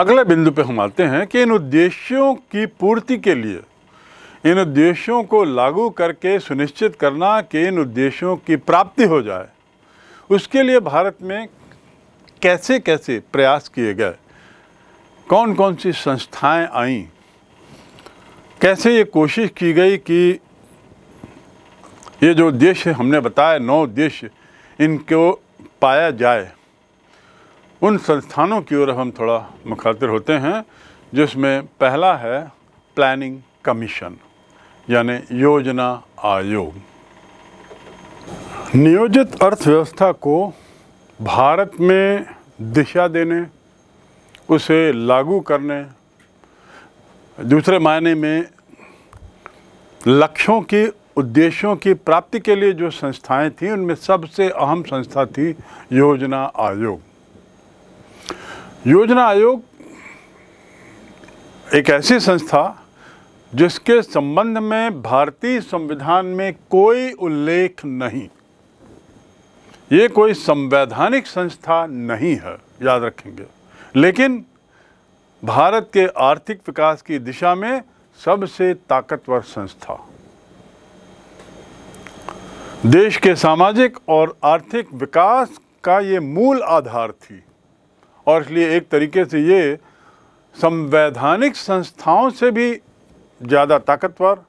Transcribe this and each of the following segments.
अगले बिंदु पर हम आते हैं कि इन उद्देश्यों की पूर्ति के लिए इन उद्देश्यों को लागू करके सुनिश्चित करना कि इन उद्देश्यों की प्राप्ति हो जाए उसके लिए भारत में कैसे कैसे प्रयास किए गए कौन कौन सी संस्थाएं आईं कैसे ये कोशिश की गई कि ये जो उद्देश्य हमने बताया नौ उद्देश्य इनको पाया जाए उन संस्थानों की ओर हम थोड़ा मुखातिर होते हैं जिसमें पहला है प्लानिंग कमीशन यानी योजना आयोग नियोजित अर्थव्यवस्था को भारत में दिशा देने उसे लागू करने दूसरे मायने में लक्ष्यों के उद्देश्यों की प्राप्ति के लिए जो संस्थाएं थीं उनमें सबसे अहम संस्था थी योजना आयोग योजना आयोग एक ऐसी संस्था जिसके संबंध में भारतीय संविधान में कोई उल्लेख नहीं ये कोई संवैधानिक संस्था नहीं है याद रखेंगे लेकिन भारत के आर्थिक विकास की दिशा में सबसे ताकतवर संस्था देश के सामाजिक और आर्थिक विकास का ये मूल आधार थी और इसलिए एक तरीके से ये संवैधानिक संस्थाओं से भी ज़्यादा ताकतवर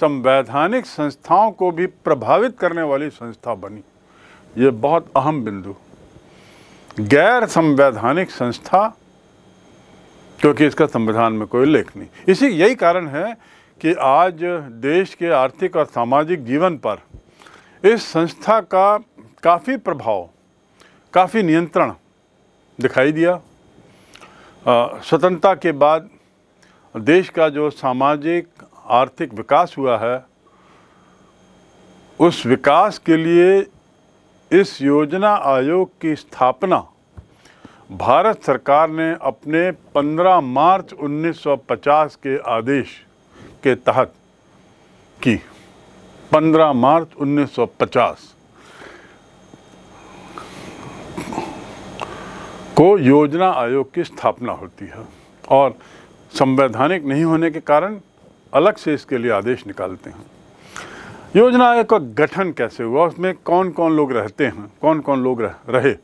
संवैधानिक संस्थाओं को भी प्रभावित करने वाली संस्था बनी ये बहुत अहम बिंदु गैर संवैधानिक संस्था क्योंकि इसका संविधान में कोई लेख नहीं इसी यही कारण है कि आज देश के आर्थिक और सामाजिक जीवन पर इस संस्था का काफ़ी प्रभाव काफ़ी नियंत्रण दिखाई दिया स्वतंत्रता के बाद देश का जो सामाजिक आर्थिक विकास हुआ है उस विकास के लिए इस योजना आयोग की स्थापना भारत सरकार ने अपने 15 मार्च 1950 के आदेश के तहत की 15 मार्च 1950 को योजना आयोग की स्थापना होती है और संवैधानिक नहीं होने के कारण अलग से इसके लिए आदेश निकालते हैं योजना आयोग का गठन कैसे हुआ उसमें कौन कौन लोग रहते हैं कौन कौन लोग रहे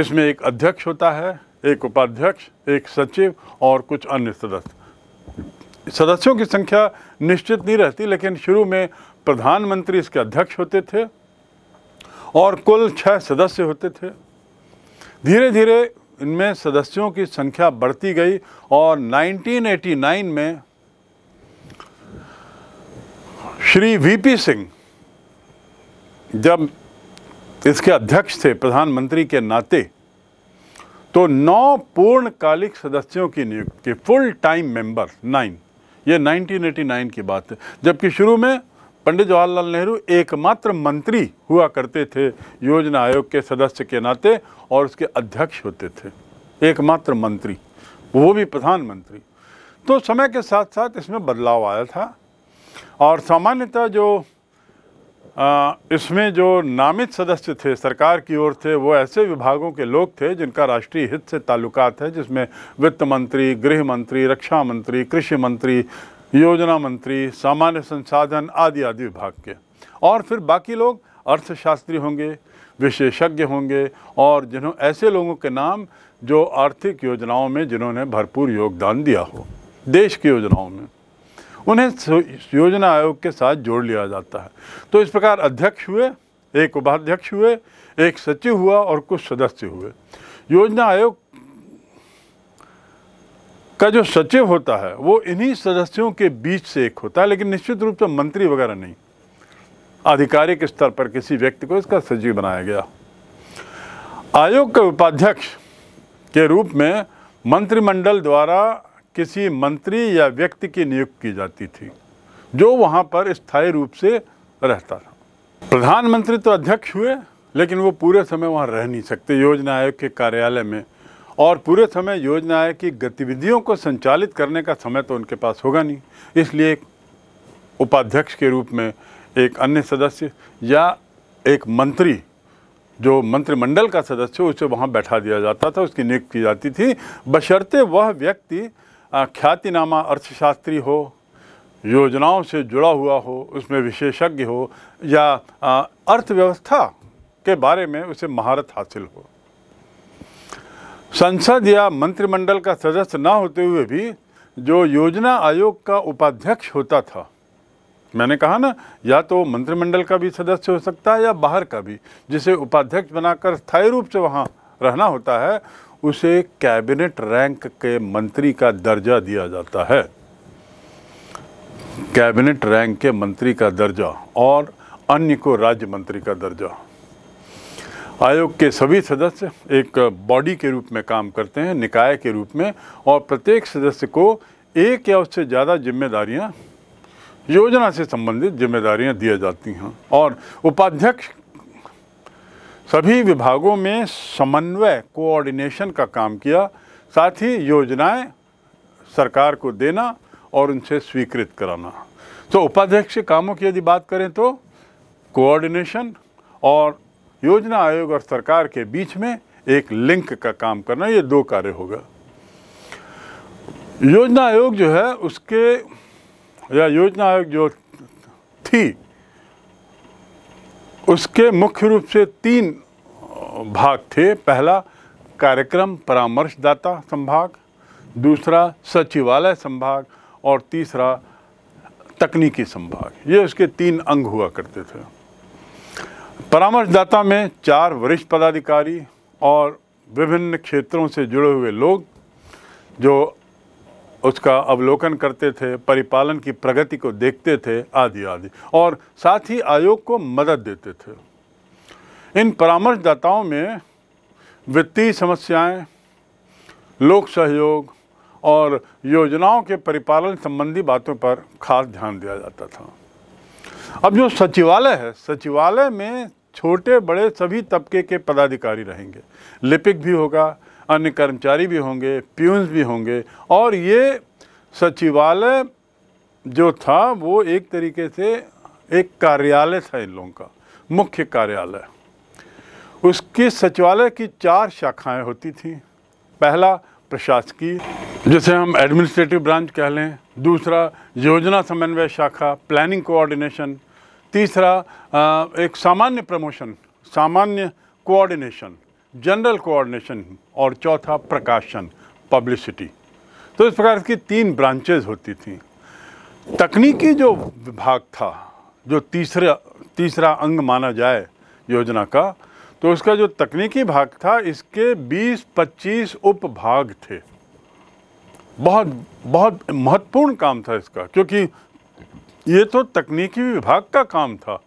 इसमें एक अध्यक्ष होता है एक उपाध्यक्ष एक सचिव और कुछ अन्य सदस्य सदस्यों की संख्या निश्चित नहीं रहती लेकिन शुरू में प्रधानमंत्री इसके अध्यक्ष होते थे और कुल छः सदस्य होते थे धीरे धीरे इनमें सदस्यों की संख्या बढ़ती गई और 1989 में श्री वीपी सिंह जब इसके अध्यक्ष थे प्रधानमंत्री के नाते तो नौ पूर्णकालिक सदस्यों की नियुक्ति फुल टाइम मेंबर नाइन ये 1989 की बात है जबकि शुरू में पंडित जवाहरलाल नेहरू एकमात्र मंत्री हुआ करते थे योजना आयोग के सदस्य के नाते और उसके अध्यक्ष होते थे एकमात्र मंत्री वो भी प्रधानमंत्री तो समय के साथ साथ इसमें बदलाव आया था और सामान्यतः जो आ, इसमें जो नामित सदस्य थे सरकार की ओर थे वो ऐसे विभागों के लोग थे जिनका राष्ट्रीय हित से ताल्लुकात है जिसमें वित्त मंत्री गृह मंत्री रक्षा मंत्री कृषि मंत्री योजना मंत्री सामान्य संसाधन आदि आदि विभाग के और फिर बाकी लोग अर्थशास्त्री होंगे विशेषज्ञ होंगे और जिन्हों ऐसे लोगों के नाम जो आर्थिक योजनाओं में जिन्होंने भरपूर योगदान दिया हो देश की योजनाओं में उन्हें योजना आयोग के साथ जोड़ लिया जाता है तो इस प्रकार अध्यक्ष हुए एक उपाध्यक्ष हुए एक सचिव हुआ और कुछ सदस्य हुए योजना आयोग का जो सचिव होता है वो इन्हीं सदस्यों के बीच से एक होता है लेकिन निश्चित रूप से मंत्री वगैरह नहीं आधिकारिक स्तर पर किसी व्यक्ति को इसका सचिव बनाया गया आयोग के उपाध्यक्ष के रूप में मंत्रिमंडल द्वारा किसी मंत्री या व्यक्ति की नियुक्ति की जाती थी जो वहाँ पर स्थायी रूप से रहता था प्रधानमंत्री तो अध्यक्ष हुए लेकिन वो पूरे समय वहाँ रह नहीं सकते योजना आयोग के कार्यालय में और पूरे समय योजना की कि गतिविधियों को संचालित करने का समय तो उनके पास होगा नहीं इसलिए उपाध्यक्ष के रूप में एक अन्य सदस्य या एक मंत्री जो मंत्रिमंडल का सदस्य उसे वहाँ बैठा दिया जाता था उसकी नियुक्ति की जाती थी बशर्ते वह व्यक्ति ख्यातिनामा अर्थशास्त्री हो योजनाओं से जुड़ा हुआ हो उसमें विशेषज्ञ हो या अर्थव्यवस्था के बारे में उसे महारत हासिल हो संसद या मंत्रिमंडल का सदस्य ना होते हुए भी जो योजना आयोग का उपाध्यक्ष होता था मैंने कहा ना या तो मंत्रिमंडल का भी सदस्य हो सकता है या बाहर का भी जिसे उपाध्यक्ष बनाकर स्थायी रूप से वहाँ रहना होता है उसे कैबिनेट रैंक के मंत्री का दर्जा दिया जाता है कैबिनेट रैंक के मंत्री का दर्जा और अन्य को राज्य मंत्री का दर्जा आयोग के सभी सदस्य एक बॉडी के रूप में काम करते हैं निकाय के रूप में और प्रत्येक सदस्य को एक या उससे ज़्यादा जिम्मेदारियाँ योजना से संबंधित जिम्मेदारियाँ दिया जाती हैं और उपाध्यक्ष सभी विभागों में समन्वय कोऑर्डिनेशन का काम किया साथ ही योजनाएं सरकार को देना और उनसे स्वीकृत कराना तो उपाध्यक्ष कामों की यदि बात करें तो कोऑर्डिनेशन और योजना आयोग और सरकार के बीच में एक लिंक का काम करना ये दो कार्य होगा योजना आयोग जो है उसके या योजना आयोग जो थी उसके मुख्य रूप से तीन भाग थे पहला कार्यक्रम परामर्शदाता संभाग दूसरा सचिवालय संभाग और तीसरा तकनीकी संभाग ये उसके तीन अंग हुआ करते थे परामर्शदाता में चार वरिष्ठ पदाधिकारी और विभिन्न क्षेत्रों से जुड़े हुए लोग जो उसका अवलोकन करते थे परिपालन की प्रगति को देखते थे आदि आदि और साथ ही आयोग को मदद देते थे इन परामर्शदाताओं में वित्तीय समस्याएं, लोक सहयोग और योजनाओं के परिपालन संबंधी बातों पर खास ध्यान दिया जाता था अब जो सचिवालय है सचिवालय में छोटे बड़े सभी तबके के पदाधिकारी रहेंगे लिपिक भी होगा अन्य कर्मचारी भी होंगे प्यून्स भी होंगे और ये सचिवालय जो था वो एक तरीके से एक कार्यालय था इन लोगों का मुख्य कार्यालय उसकी सचिवालय की चार शाखाएं होती थी पहला प्रशासकीय जिसे हम एडमिनिस्ट्रेटिव ब्रांच कह लें दूसरा योजना समन्वय शाखा प्लानिंग कोऑर्डिनेशन तीसरा एक सामान्य प्रमोशन सामान्य कोऑर्डिनेशन जनरल कोऑर्डिनेशन और चौथा प्रकाशन पब्लिसिटी तो इस प्रकार की तीन ब्रांचेज होती थी तकनीकी जो विभाग था जो तीसरा तीसरा अंग माना जाए योजना का तो उसका जो तकनीकी भाग था इसके 20-25 उपभाग थे बहुत बहुत महत्वपूर्ण काम था इसका क्योंकि ये तो तकनीकी विभाग का काम था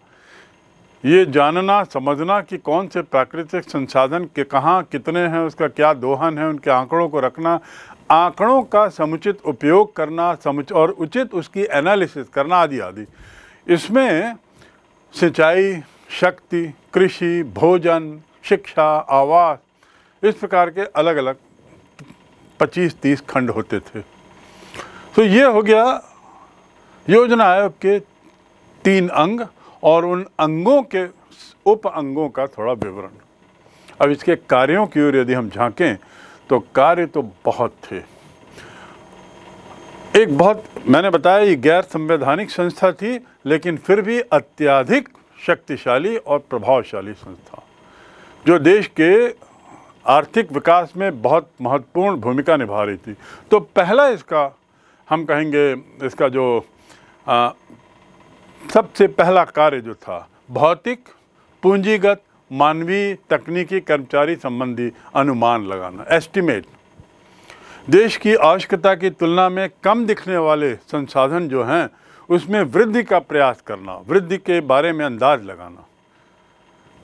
ये जानना समझना कि कौन से प्राकृतिक संसाधन के कहाँ कितने हैं उसका क्या दोहन है उनके आंकड़ों को रखना आंकड़ों का समुचित उपयोग करना समुच और उचित उसकी एनालिसिस करना आदि आदि इसमें सिंचाई शक्ति कृषि भोजन शिक्षा आवास इस प्रकार के अलग अलग 25-30 खंड होते थे तो ये हो गया योजना आयोग के तीन अंग और उन अंगों के उप अंगों का थोड़ा विवरण अब इसके कार्यों की ओर यदि हम झांकें तो कार्य तो बहुत थे एक बहुत मैंने बताया ये गैर संवैधानिक संस्था थी लेकिन फिर भी अत्याधिक शक्तिशाली और प्रभावशाली संस्था जो देश के आर्थिक विकास में बहुत महत्वपूर्ण भूमिका निभा रही थी तो पहला इसका हम कहेंगे इसका जो आ, सबसे पहला कार्य जो था भौतिक पूंजीगत मानवीय तकनीकी कर्मचारी संबंधी अनुमान लगाना एस्टिमेट देश की आवश्यकता की तुलना में कम दिखने वाले संसाधन जो हैं उसमें वृद्धि का प्रयास करना वृद्धि के बारे में अंदाज लगाना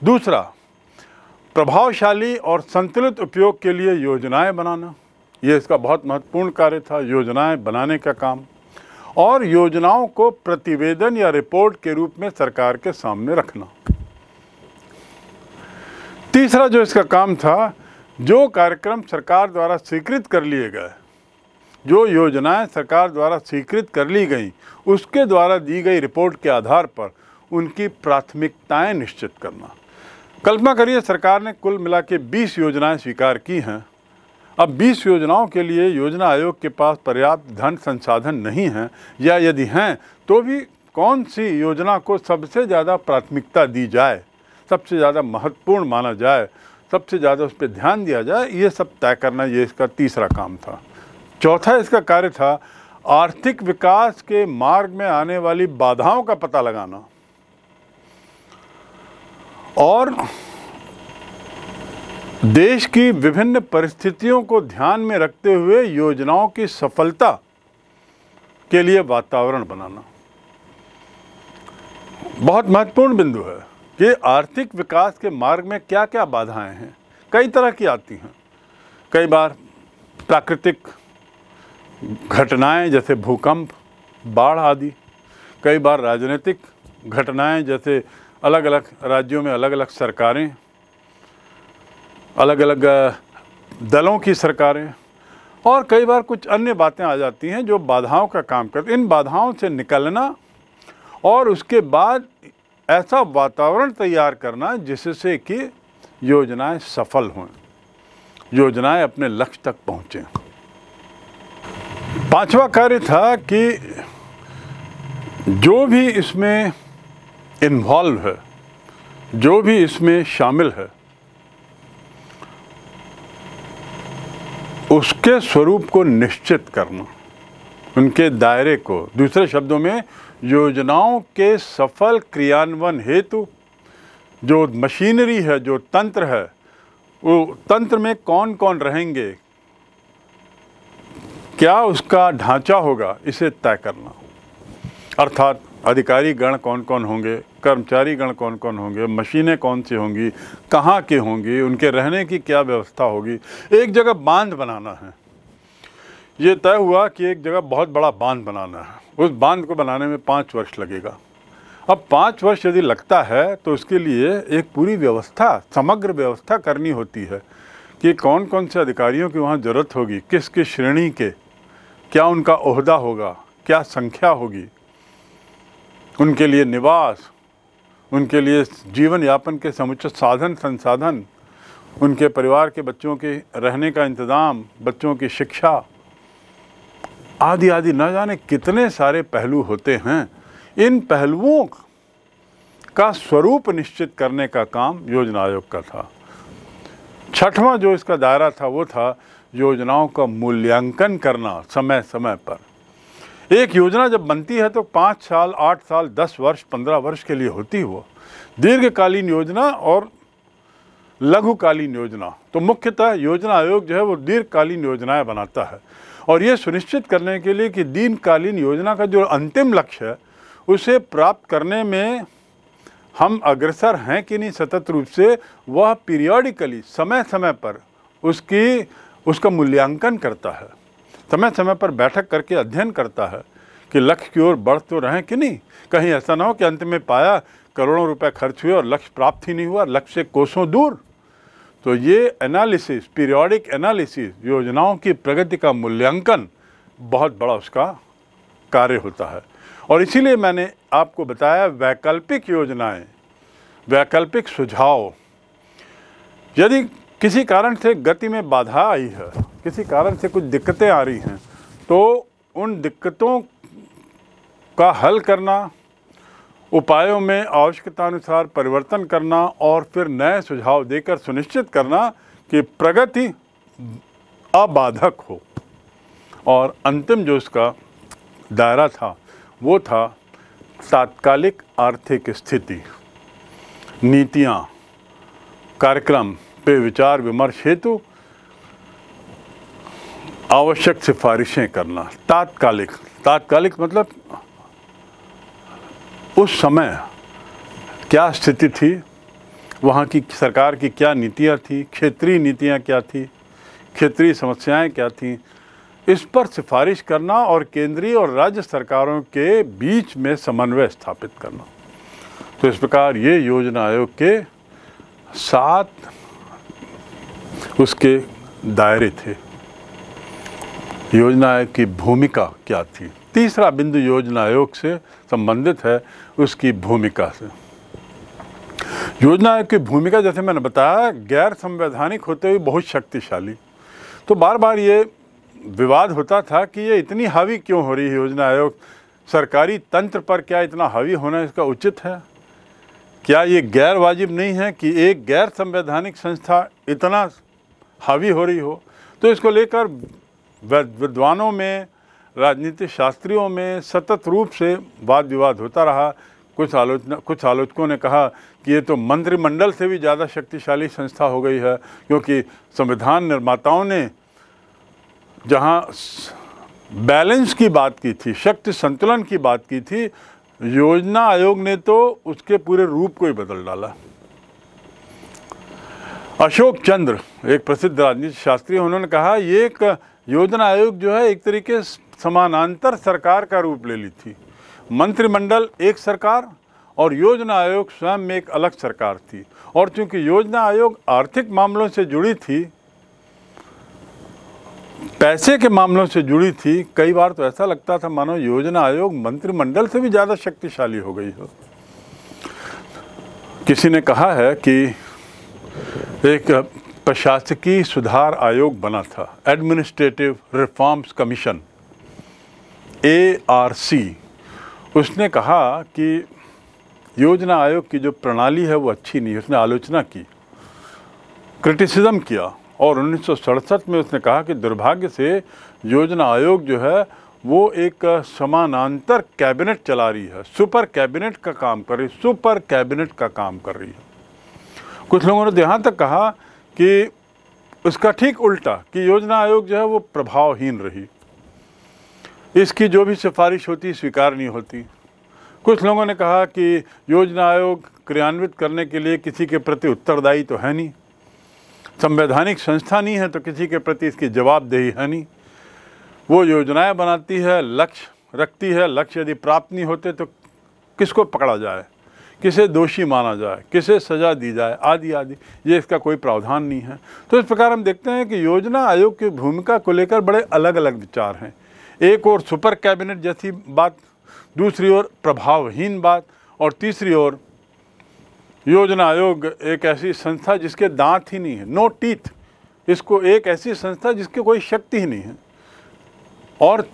दूसरा प्रभावशाली और संतुलित उपयोग के लिए योजनाएं बनाना ये इसका बहुत महत्वपूर्ण कार्य था योजनाएं बनाने का काम और योजनाओं को प्रतिवेदन या रिपोर्ट के रूप में सरकार के सामने रखना तीसरा जो इसका काम था जो कार्यक्रम सरकार द्वारा स्वीकृत कर लिए गए जो योजनाएं सरकार द्वारा स्वीकृत कर ली गई उसके द्वारा दी गई रिपोर्ट के आधार पर उनकी प्राथमिकताएं निश्चित करना कल्पना करिए सरकार ने कुल मिला के बीस योजनाएँ स्वीकार की हैं अब 20 योजनाओं के लिए योजना आयोग के पास पर्याप्त धन संसाधन नहीं हैं या यदि हैं तो भी कौन सी योजना को सबसे ज़्यादा प्राथमिकता दी जाए सबसे ज़्यादा महत्वपूर्ण माना जाए सबसे ज़्यादा उस पर ध्यान दिया जाए ये सब तय करना ये इसका तीसरा काम था चौथा इसका कार्य था आर्थिक विकास के मार्ग में आने वाली बाधाओं का पता लगाना और देश की विभिन्न परिस्थितियों को ध्यान में रखते हुए योजनाओं की सफलता के लिए वातावरण बनाना बहुत महत्वपूर्ण बिंदु है कि आर्थिक विकास के मार्ग में क्या क्या बाधाएं हैं कई तरह की आती हैं कई बार प्राकृतिक घटनाएं जैसे भूकंप बाढ़ आदि कई बार राजनीतिक घटनाएं जैसे अलग अलग राज्यों में अलग अलग सरकारें अलग अलग दलों की सरकारें और कई बार कुछ अन्य बातें आ जाती हैं जो बाधाओं का काम करती इन बाधाओं से निकलना और उसके बाद ऐसा वातावरण तैयार करना जिससे कि योजनाएं सफल हों योजनाएं अपने लक्ष्य तक पहुँचें पांचवा कार्य था कि जो भी इसमें इन्वॉल्व है जो भी इसमें शामिल है उसके स्वरूप को निश्चित करना उनके दायरे को दूसरे शब्दों में योजनाओं के सफल क्रियान्वयन हेतु जो मशीनरी है जो तंत्र है वो तंत्र में कौन कौन रहेंगे क्या उसका ढांचा होगा इसे तय करना अर्थात अधिकारी गण कौन कौन होंगे कर्मचारी गण कौन कौन होंगे मशीनें कौन सी होंगी कहाँ की होंगी उनके रहने की क्या व्यवस्था होगी एक जगह बांध बनाना है ये तय हुआ कि एक जगह बहुत बड़ा बांध बनाना है उस बांध को बनाने में पाँच वर्ष लगेगा अब पाँच वर्ष यदि लगता है तो उसके लिए एक पूरी व्यवस्था समग्र व्यवस्था करनी होती है कि कौन कौन से अधिकारियों की वहाँ ज़रूरत होगी किस किस श्रेणी के क्या उनका अहदा होगा क्या संख्या होगी उनके लिए निवास उनके लिए जीवन यापन के समुचित साधन संसाधन उनके परिवार के बच्चों के रहने का इंतज़ाम बच्चों की शिक्षा आदि आदि न जाने कितने सारे पहलू होते हैं इन पहलुओं का स्वरूप निश्चित करने का काम योजना आयोग का था छठवां जो इसका दायरा था वो था योजनाओं का मूल्यांकन करना समय समय पर एक योजना जब बनती है तो पाँच साल आठ साल दस वर्ष पंद्रह वर्ष के लिए होती हो दीर्घकालीन योजना और लघुकालीन योजना तो मुख्यतः योजना आयोग जो है वो दीर्घकालीन योजनाएं बनाता है और ये सुनिश्चित करने के लिए कि दीर्घकालीन योजना का जो अंतिम लक्ष्य है उसे प्राप्त करने में हम अग्रसर हैं कि नहीं सतत रूप से वह पीरियडिकली समय समय पर उसकी उसका मूल्यांकन करता है समय समय पर बैठक करके अध्ययन करता है कि लक्ष्य की ओर बढ़ तो रहें कि नहीं कहीं ऐसा ना हो कि अंत में पाया करोड़ों रुपए खर्च हुए और लक्ष्य प्राप्त ही नहीं हुआ लक्ष्य से कोसों दूर तो ये एनालिसिस पीरियोडिक एनालिसिस योजनाओं की प्रगति का मूल्यांकन बहुत बड़ा उसका कार्य होता है और इसीलिए मैंने आपको बताया वैकल्पिक योजनाएं वैकल्पिक सुझाव यदि किसी कारण से गति में बाधा आई है किसी कारण से कुछ दिक्कतें आ रही हैं तो उन दिक्कतों का हल करना उपायों में आवश्यकतानुसार परिवर्तन करना और फिर नए सुझाव देकर सुनिश्चित करना कि प्रगति अबाधक हो और अंतिम जो उसका दायरा था वो था तात्कालिक आर्थिक स्थिति नीतियाँ कार्यक्रम पे विचार विमर्श हेतु आवश्यक सिफारिशें करना तात्कालिक तात्कालिक मतलब उस समय क्या स्थिति थी वहाँ की सरकार की क्या नीतियाँ थी क्षेत्रीय नीतियाँ क्या थी क्षेत्रीय समस्याएं क्या थीं इस पर सिफारिश करना और केंद्रीय और राज्य सरकारों के बीच में समन्वय स्थापित करना तो इस प्रकार ये योजना आयोग के सात उसके दायरे थे योजना आयोग की भूमिका क्या थी तीसरा बिंदु योजना आयोग से संबंधित है उसकी भूमिका से योजना आयोग की भूमिका जैसे मैंने बताया गैर संवैधानिक होते हुए बहुत शक्तिशाली तो बार बार ये विवाद होता था कि ये इतनी हावी क्यों हो रही है योजना आयोग सरकारी तंत्र पर क्या इतना हावी होना इसका उचित है क्या ये गैर वाजिब नहीं है कि एक गैर संवैधानिक संस्था इतना हावी हो रही हो तो इसको लेकर विद्वानों में राजनीतिक शास्त्रियों में सतत रूप से वाद विवाद होता रहा कुछ आलोचना कुछ आलोचकों ने कहा कि ये तो मंत्रिमंडल से भी ज़्यादा शक्तिशाली संस्था हो गई है क्योंकि संविधान निर्माताओं ने जहाँ बैलेंस की बात की थी शक्ति संतुलन की बात की थी योजना आयोग ने तो उसके पूरे रूप को ही बदल डाला अशोक चंद्र एक प्रसिद्ध राजनीति शास्त्री उन्होंने कहा ये एक योजना आयोग जो है एक तरीके समानांतर सरकार का रूप ले ली थी मंत्रिमंडल एक सरकार और योजना आयोग स्वयं में एक अलग सरकार थी और चूंकि योजना आयोग आर्थिक मामलों से जुड़ी थी पैसे के मामलों से जुड़ी थी कई बार तो ऐसा लगता था मानो योजना आयोग मंत्रिमंडल से भी ज़्यादा शक्तिशाली हो गई हो किसी ने कहा है कि एक प्रशासकीय सुधार आयोग बना था administrative reforms commission A R C उसने कहा कि योजना आयोग की जो प्रणाली है वो अच्छी नहीं उसने आलोचना की क्रिटिसिज्म किया और उन्नीस में उसने कहा कि दुर्भाग्य से योजना आयोग जो है वो एक समानांतर कैबिनेट चला रही है सुपर कैबिनेट का काम कर रही है सुपर कैबिनेट का काम कर रही है कुछ लोगों ने यहाँ तक कहा कि उसका ठीक उल्टा कि योजना आयोग जो है वो प्रभावहीन रही इसकी जो भी सिफारिश होती स्वीकार नहीं होती कुछ लोगों ने कहा कि योजना आयोग क्रियान्वित करने के लिए किसी के प्रति उत्तरदायी तो है नहीं संवैधानिक संस्था नहीं है तो किसी के प्रति इसकी जवाबदेही है नहीं वो योजनाएं बनाती है लक्ष्य रखती है लक्ष्य यदि प्राप्त नहीं होते तो किसको पकड़ा जाए किसे दोषी माना जाए किसे सज़ा दी जाए आदि आदि ये इसका कोई प्रावधान नहीं है तो इस प्रकार हम देखते हैं कि योजना आयोग की भूमिका को लेकर बड़े अलग अलग विचार हैं एक और सुपर कैबिनेट जैसी बात दूसरी ओर प्रभावहीन बात और तीसरी ओर योजना आयोग एक ऐसी संस्था जिसके दांत ही नहीं है नो टीथ इसको एक ऐसी संस्था जिसकी कोई शक्ति ही नहीं है और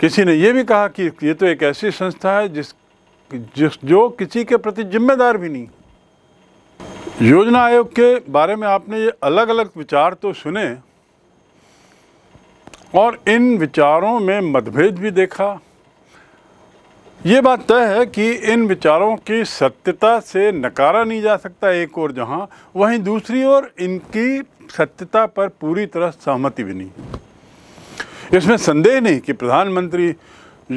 किसी ने ये भी कहा कि ये तो एक ऐसी संस्था है जिस जिस जो किसी के प्रति जिम्मेदार भी नहीं योजना आयोग के बारे में आपने ये अलग अलग विचार तो सुने और इन विचारों में मतभेद भी देखा ये बात तय है कि इन विचारों की सत्यता से नकारा नहीं जा सकता एक और जहां वहीं दूसरी ओर इनकी सत्यता पर पूरी तरह सहमति भी नहीं इसमें संदेह नहीं कि प्रधानमंत्री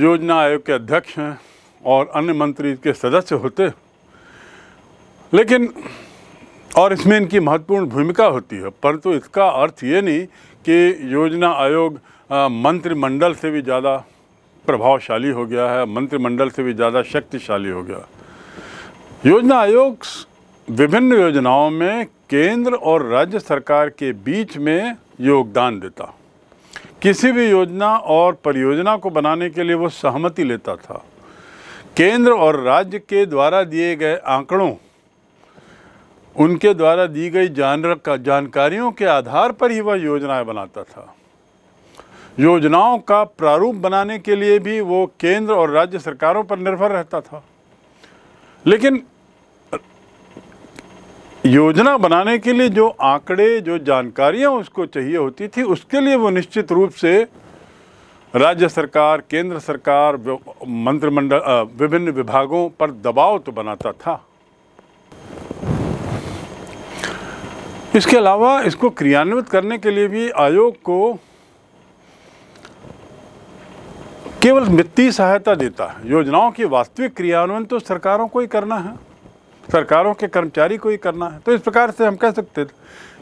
योजना आयोग के अध्यक्ष हैं और अन्य मंत्री के सदस्य होते लेकिन और इसमें इनकी महत्वपूर्ण भूमिका होती है परंतु तो इसका अर्थ ये नहीं कि योजना आयोग मंत्रिमंडल से भी ज़्यादा प्रभावशाली हो गया है मंत्रिमंडल से भी ज़्यादा शक्तिशाली हो गया योजना आयोग विभिन्न योजनाओं में केंद्र और राज्य सरकार के बीच में योगदान देता किसी भी योजना और परियोजना को बनाने के लिए वो सहमति लेता था केंद्र और राज्य के द्वारा दिए गए आंकड़ों उनके द्वारा दी गई जान जानकारियों के आधार पर ही वह योजनाएं बनाता था योजनाओं का प्रारूप बनाने के लिए भी वो केंद्र और राज्य सरकारों पर निर्भर रहता था लेकिन योजना बनाने के लिए जो आंकड़े जो जानकारियां उसको चाहिए होती थी उसके लिए वो निश्चित रूप से राज्य सरकार केंद्र सरकार मंत्रिमंडल विभिन्न विभागों पर दबाव तो बनाता था इसके अलावा इसको क्रियान्वित करने के लिए भी आयोग को केवल वित्तीय सहायता देता है योजनाओं की वास्तविक क्रियान्वयन तो सरकारों को ही करना है सरकारों के कर्मचारी को ही करना है तो इस प्रकार से हम कह सकते थे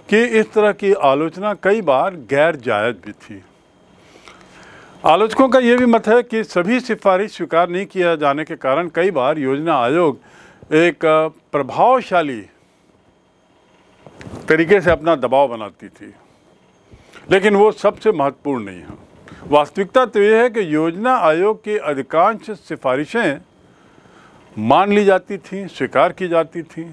कि इस तरह की आलोचना कई बार गैर जायज भी थी आलोचकों का ये भी मत है कि सभी सिफारिश स्वीकार नहीं किया जाने के कारण कई बार योजना आयोग एक प्रभावशाली तरीके से अपना दबाव बनाती थी लेकिन वो सबसे महत्वपूर्ण नहीं है वास्तविकता तो ये है कि योजना आयोग की अधिकांश सिफारिशें मान ली जाती थीं स्वीकार की जाती थीं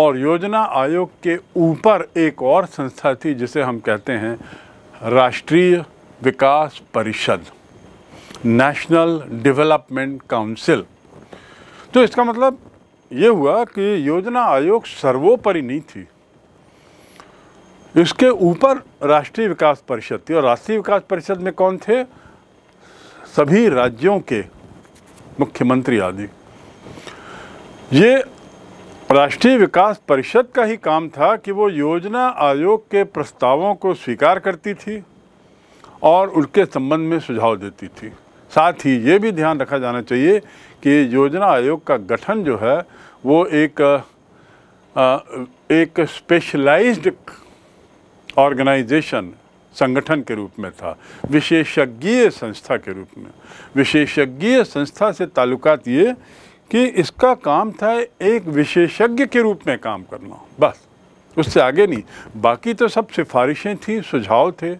और योजना आयोग के ऊपर एक और संस्था थी जिसे हम कहते हैं राष्ट्रीय विकास परिषद नेशनल डेवलपमेंट काउंसिल तो इसका मतलब ये हुआ कि योजना आयोग सर्वोपरि नहीं थी इसके ऊपर राष्ट्रीय विकास परिषद थी और राष्ट्रीय विकास परिषद में कौन थे सभी राज्यों के मुख्यमंत्री आदि ये राष्ट्रीय विकास परिषद का ही काम था कि वो योजना आयोग के प्रस्तावों को स्वीकार करती थी और उनके संबंध में सुझाव देती थी साथ ही ये भी ध्यान रखा जाना चाहिए कि योजना आयोग का गठन जो है वो एक एक स्पेशलाइज्ड ऑर्गेनाइजेशन संगठन के रूप में था विशेषज्ञीय संस्था के रूप में विशेषज्ञीय संस्था से ताल्लुकात ये कि इसका काम था एक विशेषज्ञ के रूप में काम करना बस उससे आगे नहीं बाकी तो सब सिफारिशें थी सुझाव थे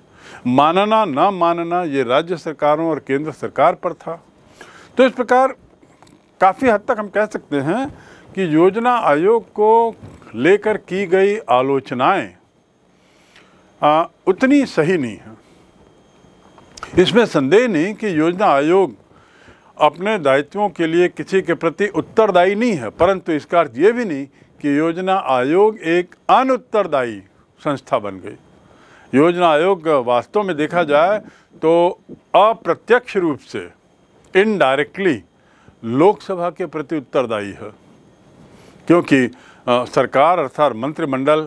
मानना ना मानना ये राज्य सरकारों और केंद्र सरकार पर था तो इस प्रकार काफ़ी हद तक हम कह सकते हैं कि योजना आयोग को लेकर की गई आलोचनाएं आ, उतनी सही नहीं है इसमें संदेह नहीं कि योजना आयोग अपने दायित्वों के लिए किसी के प्रति उत्तरदायी नहीं है परंतु इसका अर्थ ये भी नहीं कि योजना आयोग एक अनुत्तरदायी संस्था बन गई योजना आयोग वास्तव में देखा जाए तो अप्रत्यक्ष रूप से इनडायरेक्टली लोकसभा के प्रति उत्तरदायी है क्योंकि आ, सरकार अर्थात मंत्रिमंडल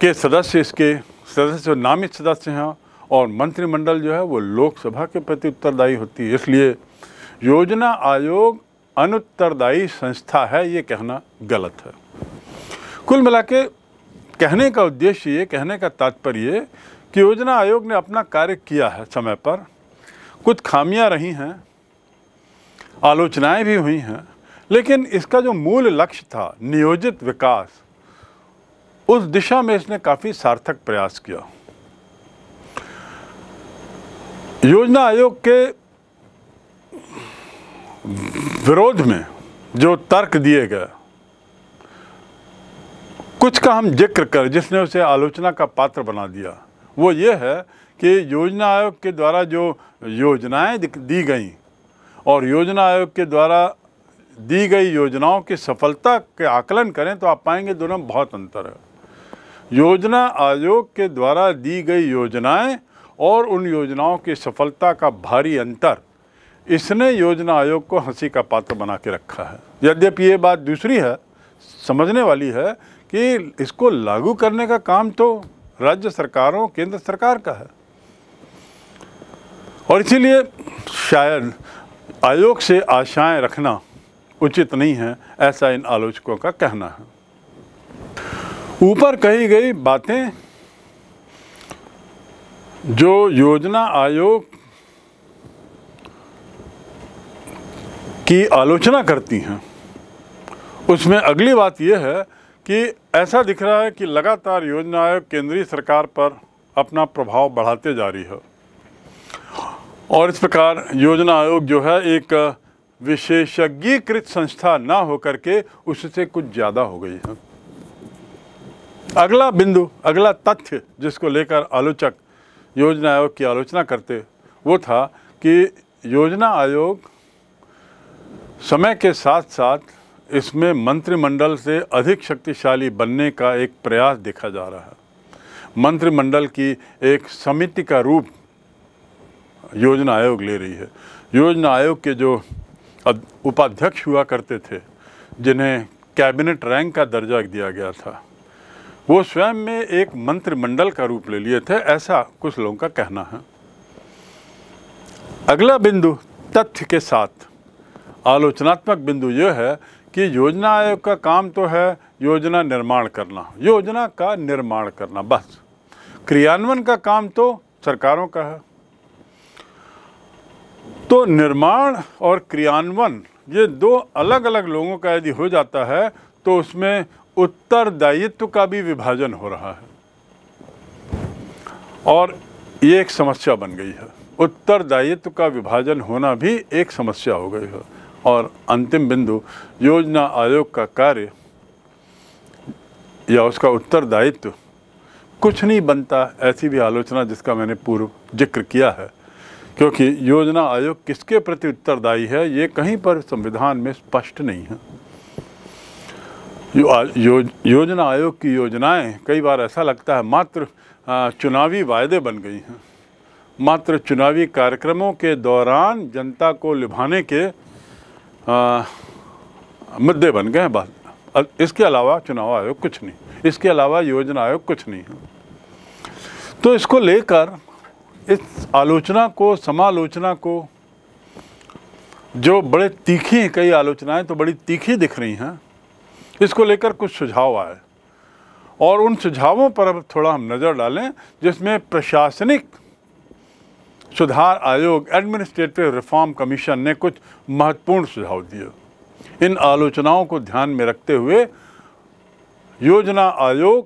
के सदस्य इसके सदस्य नामित सदस्य हैं और मंत्रिमंडल जो है वो लोकसभा के प्रति उत्तरदायी होती है इसलिए योजना आयोग अनुत्तरदायी संस्था है ये कहना गलत है कुल मिला के कहने का उद्देश्य ये कहने का तात्पर्य कि योजना आयोग ने अपना कार्य किया है समय पर कुछ खामियां रही हैं आलोचनाएं भी हुई हैं लेकिन इसका जो मूल लक्ष्य था नियोजित विकास उस दिशा में इसने काफ़ी सार्थक प्रयास किया योजना आयोग के विरोध में जो तर्क दिए गए कुछ का हम जिक्र कर जिसने उसे आलोचना का पात्र बना दिया वो ये है कि योजना आयोग के द्वारा जो योजनाएं दी गई और योजना आयोग के द्वारा दी गई योजनाओं की सफलता के आकलन करें तो आप पाएंगे दोनों में बहुत अंतर है योजना आयोग के द्वारा दी गई योजनाएं और उन योजनाओं की सफलता का भारी अंतर इसने योजना आयोग को हंसी का पात्र बना के रखा है यद्यपि ये बात दूसरी है समझने वाली है कि इसको लागू करने का काम तो राज्य सरकारों केंद्र सरकार का है और इसीलिए शायद आयोग से आशाएं रखना उचित नहीं है ऐसा इन आलोचकों का कहना है ऊपर कही गई बातें जो योजना आयोग की आलोचना करती हैं उसमें अगली बात यह है कि ऐसा दिख रहा है कि लगातार योजना आयोग केंद्रीय सरकार पर अपना प्रभाव बढ़ाते जा रही है और इस प्रकार योजना आयोग जो है एक विशेषज्ञीकृत संस्था ना होकर के उससे कुछ ज़्यादा हो गई है अगला बिंदु अगला तथ्य जिसको लेकर आलोचक योजना आयोग की आलोचना करते वो था कि योजना आयोग समय के साथ साथ इसमें मंत्रिमंडल से अधिक शक्तिशाली बनने का एक प्रयास देखा जा रहा है मंत्रिमंडल की एक समिति का रूप योजना आयोग ले रही है योजना आयोग के जो उपाध्यक्ष हुआ करते थे जिन्हें कैबिनेट रैंक का दर्जा दिया गया था वो स्वयं में एक मंत्रिमंडल का रूप ले लिए थे ऐसा कुछ लोगों का कहना है अगला बिंदु तथ्य के साथ आलोचनात्मक बिंदु यह है कि योजना आयोग का काम तो है योजना निर्माण करना योजना का निर्माण करना बस क्रियान्वयन का काम तो सरकारों का है तो निर्माण और क्रियान्वयन ये दो अलग अलग लोगों का यदि हो जाता है तो उसमें उत्तरदायित्व का भी विभाजन हो रहा है और ये एक समस्या बन गई है उत्तरदायित्व का विभाजन होना भी एक समस्या हो गई है और अंतिम बिंदु योजना आयोग का कार्य या उसका उत्तरदायित्व कुछ नहीं बनता ऐसी भी आलोचना जिसका मैंने पूर्व जिक्र किया है क्योंकि योजना आयोग किसके प्रति उत्तरदायी है ये कहीं पर संविधान में स्पष्ट नहीं है यो, यो, योजना आयोग की योजनाएं कई बार ऐसा लगता है मात्र चुनावी वायदे बन गई हैं मात्र चुनावी कार्यक्रमों के दौरान जनता को लुभाने के मुद्दे बन गए बात इसके अलावा चुनाव आयोग कुछ नहीं इसके अलावा योजना आयोग कुछ नहीं तो इसको लेकर इस आलोचना को समालोचना को जो बड़े तीखी कई आलोचनाएं तो बड़ी तीखी दिख रही हैं इसको लेकर कुछ सुझाव आए और उन सुझावों पर अब थोड़ा हम नज़र डालें जिसमें प्रशासनिक सुधार आयोग एडमिनिस्ट्रेटिव रिफॉर्म कमीशन ने कुछ महत्वपूर्ण सुझाव दिए इन आलोचनाओं को ध्यान में रखते हुए योजना आयोग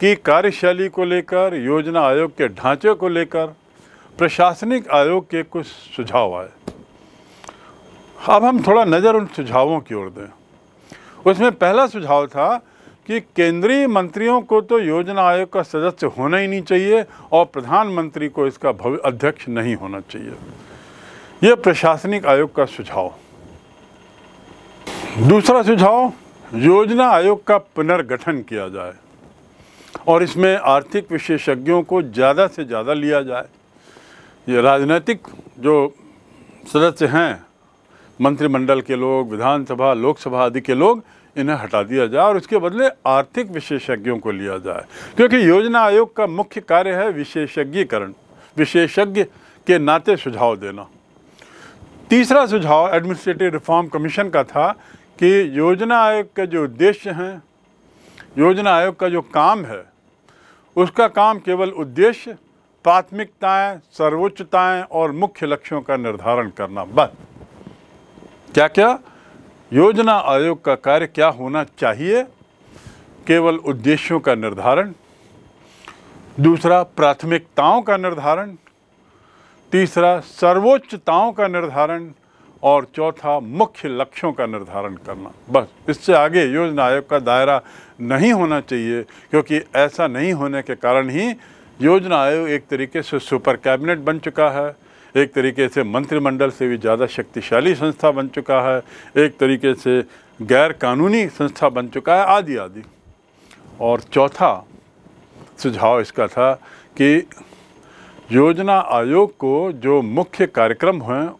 की कार्यशैली को लेकर योजना आयोग के ढांचे को लेकर प्रशासनिक आयोग के कुछ सुझाव आए अब हम थोड़ा नज़र उन सुझावों की ओर दें उसमें पहला सुझाव था कि केंद्रीय मंत्रियों को तो योजना आयोग का सदस्य होना ही नहीं चाहिए और प्रधानमंत्री को इसका भव्य अध्यक्ष नहीं होना चाहिए यह प्रशासनिक आयोग का सुझाव दूसरा सुझाव योजना आयोग का पुनर्गठन किया जाए और इसमें आर्थिक विशेषज्ञों को ज़्यादा से ज़्यादा लिया जाए ये राजनीतिक जो सदस्य हैं मंत्रिमंडल के लोग विधानसभा लोकसभा आदि के लोग इन्हें हटा दिया जाए और इसके बदले आर्थिक विशेषज्ञों को लिया जाए क्योंकि योजना आयोग का मुख्य कार्य है विशेषज्ञीकरण विशेषज्ञ के नाते सुझाव देना तीसरा सुझाव एडमिनिस्ट्रेटिव रिफॉर्म कमीशन का था कि योजना आयोग के जो उद्देश्य हैं योजना आयोग का जो काम है उसका काम केवल उद्देश्य प्राथमिकताएं सर्वोच्चताएं और मुख्य लक्ष्यों का निर्धारण करना बस क्या क्या योजना आयोग का कार्य क्या होना चाहिए केवल उद्देश्यों का निर्धारण दूसरा प्राथमिकताओं का निर्धारण तीसरा सर्वोच्चताओं का निर्धारण और चौथा मुख्य लक्ष्यों का निर्धारण करना बस इससे आगे योजना आयोग का दायरा नहीं होना चाहिए क्योंकि ऐसा नहीं होने के कारण ही योजना आयोग एक तरीके से सुपर कैबिनेट बन चुका है एक तरीके से मंत्रिमंडल से भी ज़्यादा शक्तिशाली संस्था बन चुका है एक तरीके से गैर कानूनी संस्था बन चुका है आदि आदि और चौथा सुझाव इसका था कि योजना आयोग को जो मुख्य कार्यक्रम हैं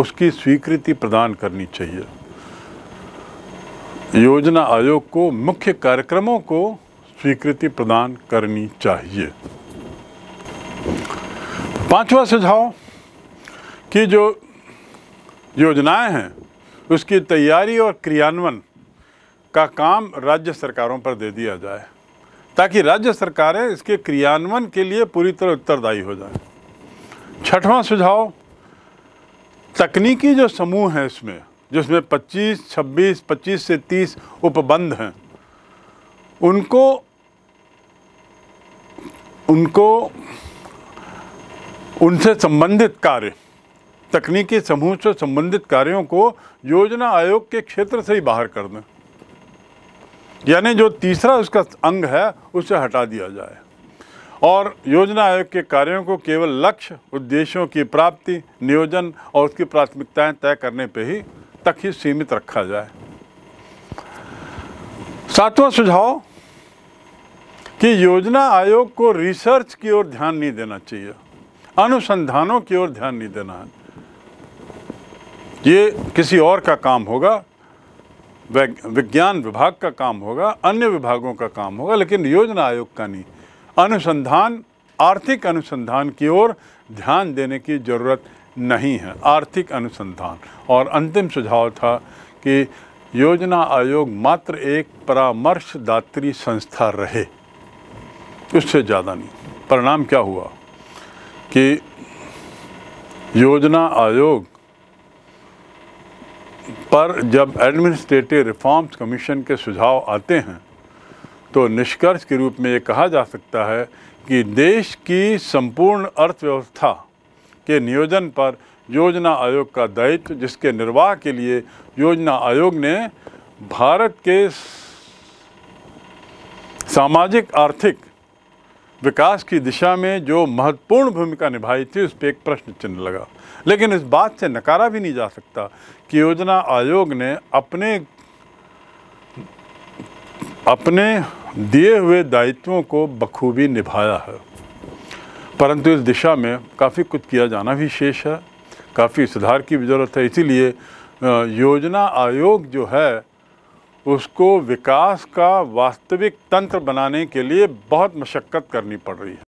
उसकी स्वीकृति प्रदान करनी चाहिए योजना आयोग को मुख्य कार्यक्रमों को स्वीकृति प्रदान करनी चाहिए पांचवा सुझाव कि जो योजनाएं हैं उसकी तैयारी और क्रियान्वयन का काम राज्य सरकारों पर दे दिया जाए ताकि राज्य सरकारें इसके क्रियान्वयन के लिए पूरी तरह उत्तरदायी हो जाए छठवां सुझाव तकनीकी जो समूह हैं इसमें जिसमें 25, 26, 25 से 30 उपबंध हैं उनको उनको उनसे संबंधित कार्य तकनीकी समूह से संबंधित कार्यों को योजना आयोग के क्षेत्र से ही बाहर कर दें यानी जो तीसरा उसका अंग है उसे हटा दिया जाए और योजना आयोग के कार्यों को केवल लक्ष्य उद्देश्यों की प्राप्ति नियोजन और उसकी प्राथमिकताएं तय करने पर ही तक ही सीमित रखा जाए सातवां सुझाव कि योजना आयोग को रिसर्च की ओर ध्यान नहीं देना चाहिए अनुसंधानों की ओर ध्यान नहीं देना है ये किसी और का काम होगा विज्ञान विभाग का काम होगा अन्य विभागों का काम होगा लेकिन योजना आयोग का नहीं अनुसंधान आर्थिक अनुसंधान की ओर ध्यान देने की ज़रूरत नहीं है आर्थिक अनुसंधान और अंतिम सुझाव था कि योजना आयोग मात्र एक परामर्शदात्री संस्था रहे उससे ज़्यादा नहीं परिणाम क्या हुआ कि योजना आयोग पर जब एडमिनिस्ट्रेटिव रिफॉर्म्स कमीशन के सुझाव आते हैं तो निष्कर्ष के रूप में ये कहा जा सकता है कि देश की संपूर्ण अर्थव्यवस्था के नियोजन पर योजना आयोग का दायित्व जिसके निर्वाह के लिए योजना आयोग ने भारत के सामाजिक आर्थिक विकास की दिशा में जो महत्वपूर्ण भूमिका निभाई थी उस पर एक प्रश्न चिन्ह लगा लेकिन इस बात से नकारा भी नहीं जा सकता कि योजना आयोग ने अपने अपने दिए हुए दायित्वों को बखूबी निभाया है परंतु इस दिशा में काफ़ी कुछ किया जाना भी शेष है काफ़ी सुधार की भी ज़रूरत है इसीलिए योजना आयोग जो है उसको विकास का वास्तविक तंत्र बनाने के लिए बहुत मशक्क़त करनी पड़ रही है